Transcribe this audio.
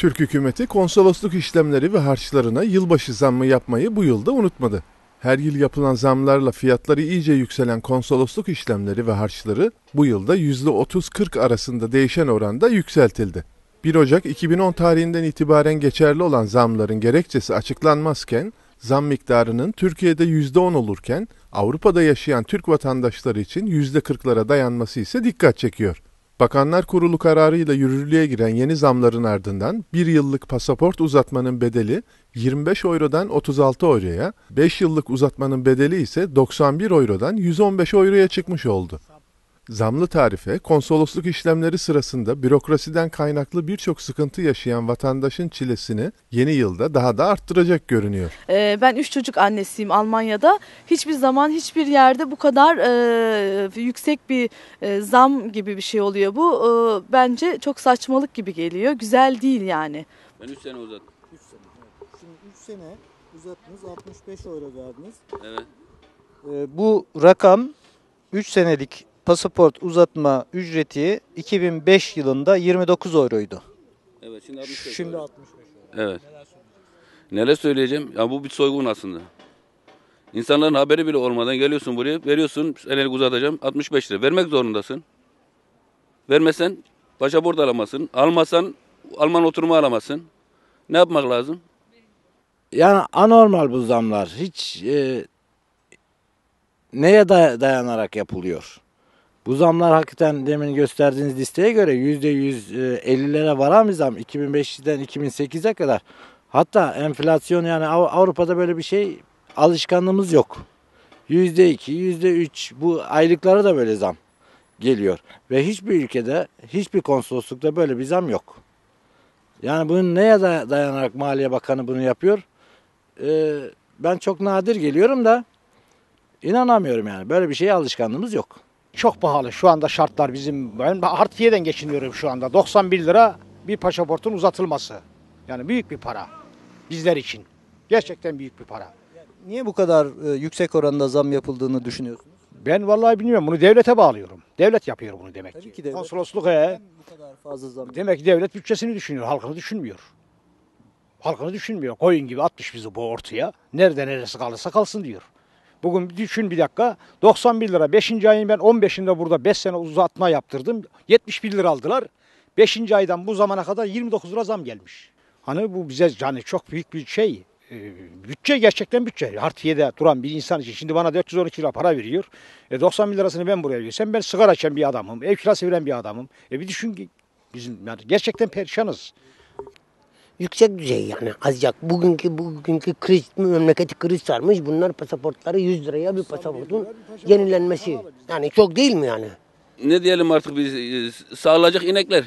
Türk hükümeti konsolosluk işlemleri ve harçlarına yılbaşı zammı yapmayı bu yılda unutmadı. Her yıl yapılan zamlarla fiyatları iyice yükselen konsolosluk işlemleri ve harçları bu yılda %30-40 arasında değişen oranda yükseltildi. 1 Ocak 2010 tarihinden itibaren geçerli olan zamların gerekçesi açıklanmazken, zam miktarının Türkiye'de %10 olurken Avrupa'da yaşayan Türk vatandaşları için %40'lara dayanması ise dikkat çekiyor. Bakanlar Kurulu kararıyla yürürlüğe giren yeni zamların ardından bir yıllık pasaport uzatmanın bedeli 25 eurodan 36 euroya, 5 yıllık uzatmanın bedeli ise 91 eurodan 115 euroya çıkmış oldu. Zamlı tarife, konsolosluk işlemleri sırasında bürokrasiden kaynaklı birçok sıkıntı yaşayan vatandaşın çilesini yeni yılda daha da arttıracak görünüyor. Ee, ben üç çocuk annesiyim Almanya'da. Hiçbir zaman hiçbir yerde bu kadar e, yüksek bir e, zam gibi bir şey oluyor bu. E, bence çok saçmalık gibi geliyor. Güzel değil yani. Ben 3 sene uzattım. 3 sene. Evet. Şimdi 3 sene uzattınız 65 euro verdiniz. Evet. Ee, bu rakam 3 senelik pasaport uzatma ücreti 2005 yılında 29 euroydu. Evet şimdi 60 Şimdi 60 euro. Evet. Neler söyleyeceğim? Ya bu bir soygun aslında. İnsanların haberi bile olmadan geliyorsun buraya, veriyorsun, elini uzatacağım 65 lira. Vermek zorundasın. Vermesen pasaport alamazsın. Almasan Alman oturma alamazsın. Ne yapmak lazım? Yani anormal bu zamlar. Hiç e, neye dayanarak yapılıyor? Bu zamlar hakikaten demin gösterdiğiniz listeye göre %150'lere e, varan bir zam. 2005'ten 2008'e kadar. Hatta enflasyon yani Avrupa'da böyle bir şey alışkanlığımız yok. %2, %3 bu aylıklara da böyle zam geliyor. Ve hiçbir ülkede, hiçbir konsoloslukta böyle bir zam yok. Yani bunun neye dayanarak Maliye Bakanı bunu yapıyor? Ee, ben çok nadir geliyorum da inanamıyorum yani. Böyle bir şeye alışkanlığımız yok. Çok pahalı şu anda şartlar bizim. Ben harfiyeden geçiniyorum şu anda. 91 lira bir pasaportun uzatılması. Yani büyük bir para bizler için. Gerçekten büyük bir para. Niye bu kadar e, yüksek oranda zam yapıldığını düşünüyorsunuz? Ben vallahi bilmiyorum. Bunu devlete bağlıyorum. Devlet yapıyor bunu demek Tabii ki Konsolosluk e, demek ki devlet bütçesini düşünüyor, halkını düşünmüyor. Halkını düşünmüyor. Koyun gibi atmış bizi bu ortaya. Nerede neresi kalırsa kalsın diyor. Bugün düşün bir dakika 91 lira 5. ayın ben 15'inde burada 5 sene uzatma yaptırdım. 71 lira aldılar. 5. aydan bu zamana kadar 29 lira zam gelmiş. Hani bu bize yani çok büyük bir şey. E, bütçe gerçekten bütçe. Hartiye'de duran bir insan için şimdi bana 412 lira para veriyor. E, 90 bin lirasını ben buraya veriyorsam ben sigara içen bir adamım. Ev kirası veren bir adamım. E bir düşün ki bizim yani gerçekten perişanız yüksek düzey yani azıcık. Bugünkü bugünkü kriz memleketi kriz sarmış. Bunlar pasaportları 100 liraya bir pasaportun yenilenmesi. Yani çok değil mi yani? Ne diyelim artık biz sağlayacak inekler.